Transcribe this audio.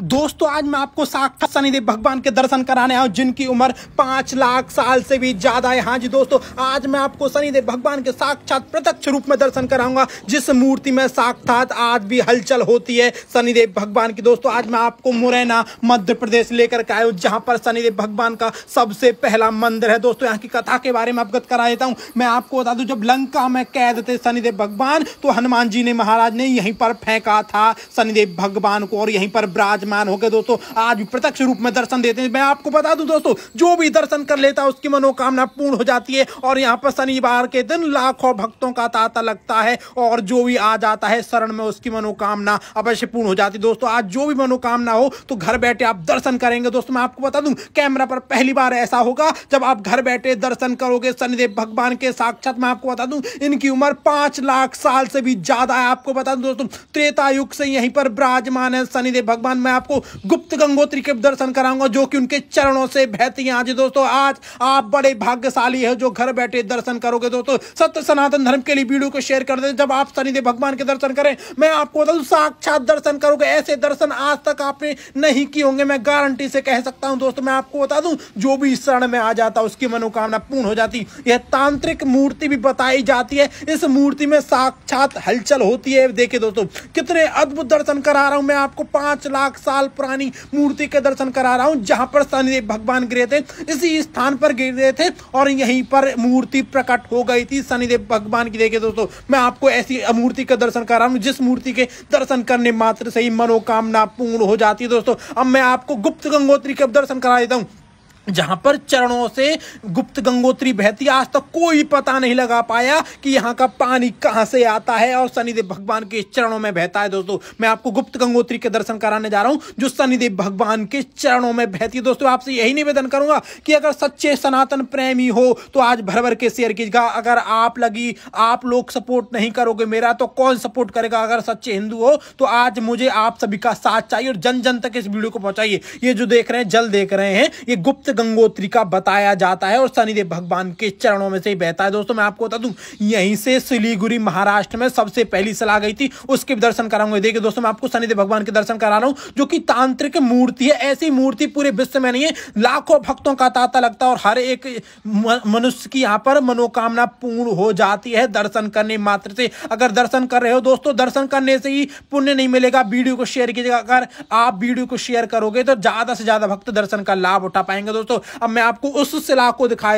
दोस्तों आज मैं आपको साक्षात शनिदेव भगवान के दर्शन कराने आया जिनकी उम्र पांच लाख साल से भी ज्यादा है हाँ जी दोस्तों आज मैं आपको शनिदेव भगवान के साक्षात प्रत्यक्ष रूप में दर्शन कराऊंगा जिस मूर्ति में साक्षात आज भी हलचल होती है शनिदेव भगवान की दोस्तों आज मैं आपको मुरैना मध्य प्रदेश लेकर के आयु जहाँ पर शनिदेव भगवान का सबसे पहला मंदिर है दोस्तों यहाँ की कथा के बारे में अवगत करा देता हूँ मैं आपको बता दू जब लंका में कैद थे शनिदेव भगवान तो हनुमान जी ने महाराज ने यहीं पर फेंका था शनिदेव भगवान को और यहीं पर ब्राज विराजमान हो गए दोस्तों आज प्रत्यक्ष रूप में दर्शन देते हैं मैं आपको बता दूं दोस्तों जो भी दर्शन कर लेता है उसकी मनोकामना पूर्ण हो जाती है और यहाँ पर शनिवार के दिन लाखों भक्तों का तांता लगता है और जो भी आ जाता है शरण में उसकी मनोकामना अवश्य पूर्ण हो जाती है दोस्तों आज जो भी मनोकामना हो तो घर बैठे आप दर्शन करेंगे दोस्तों मैं आपको बता दूं कैमरा पर पहली बार ऐसा होगा जब आप घर बैठे दर्शन करोगे शनिदेव भगवान के साक्षात मैं आपको बता दूं इनकी उम्र पांच लाख साल से भी ज्यादा है आपको बता दूं दोस्तों त्रेता युग से यहीं पर विराजमान है शनिदेव भगवान मैं आपको गुप्त गंगोत्री के दर्शन कराऊंगा जो कि उनके चरणों से बहती हैं आज दोस्तों आज आप बड़े भाग्यशाली है जो घर बैठे दर्शन करोगे दोस्तों सत्य सनातन धर्म के लिए वीडियो को शेयर कर दे जब आप शनिदेव भगवान के दर्शन करें मैं आपको बता दूं साक्षात दर्शन करोगे ऐसे दर्शन आज तक आपने नहीं किए होंगे मैं गारंटी से कह सकता हूँ दोस्तों मैं आपको बता दूं जो भी शरण में आ जाता उसकी मनोकामना पूर्ण हो जाती यह तांत्रिक मूर्ति भी बताई जाती है इस मूर्ति में साक्षात हलचल होती है देखिए दोस्तों कितने अद्भुत दर्शन करा रहा हूं मैं आपको पांच लाख साल पुरानी मूर्ति के दर्शन करा रहा हूँ जहाँ पर शनिदेव भगवान गिरे थे इसी स्थान पर गिर रहे थे और यहीं पर मूर्ति प्रकट हो गई थी शनिदेव भगवान की देखे दोस्तों मैं आपको ऐसी मूर्ति का दर्शन करा रहा हूँ जिस मूर्ति के दर्शन करने मात्र से ही मनोकामना पूर्ण हो जाती है दोस्तों अब मैं आपको गुप्त गंगोत्री के दर्शन करा देता हूँ जहां पर चरणों से गुप्त गंगोत्री बहती आज तक कोई पता नहीं लगा पाया कि यहाँ का पानी कहाँ से आता है और शनिदेव भगवान के चरणों में बहता है दोस्तों मैं आपको गुप्त गंगोत्री के दर्शन कराने जा रहा हूँ जो शनिदेव भगवान के चरणों में बहती है दोस्तों आपसे यही निवेदन करूंगा कि अगर सच्चे सनातन प्रेमी हो तो आज भर भर के शेयर कीजिएगा अगर आप लगी आप लोग सपोर्ट नहीं करोगे मेरा तो कौन सपोर्ट करेगा अगर सच्चे हिंदू हो तो आज मुझे आप सभी का साथ चाहिए और जन जन तक इस वीडियो को पहुंचाइए ये जो देख रहे हैं जल देख रहे हैं ये गुप्त गंगोत्री का बताया जाता है और शनिदेव भगवान के चरणों में से ही बहता है दोस्तों मैं आपको बता दूं यहीं से सिलीगुड़ी महाराष्ट्र में सबसे पहली सलाह गई थी उसके भी दर्शन कराऊंगे देखिए दोस्तों मैं आपको शनिदेव भगवान के दर्शन करा रहा हूं जो कि तांत्रिक मूर्ति है ऐसी मूर्ति पूरे विश्व में नहीं है लाखों भक्तों का तांता लगता है और हर एक मनुष्य की यहाँ पर मनोकामना पूर्ण हो जाती है दर्शन करने मात्र से अगर दर्शन कर रहे हो दोस्तों दर्शन करने से ही पुण्य नहीं मिलेगा वीडियो को शेयर कीजिएगा अगर आप वीडियो को शेयर करोगे तो ज्यादा से ज्यादा भक्त दर्शन का लाभ उठा पाएंगे दोस्तों दोस्तों अब मैं आपको उस सिलाह को दिखाए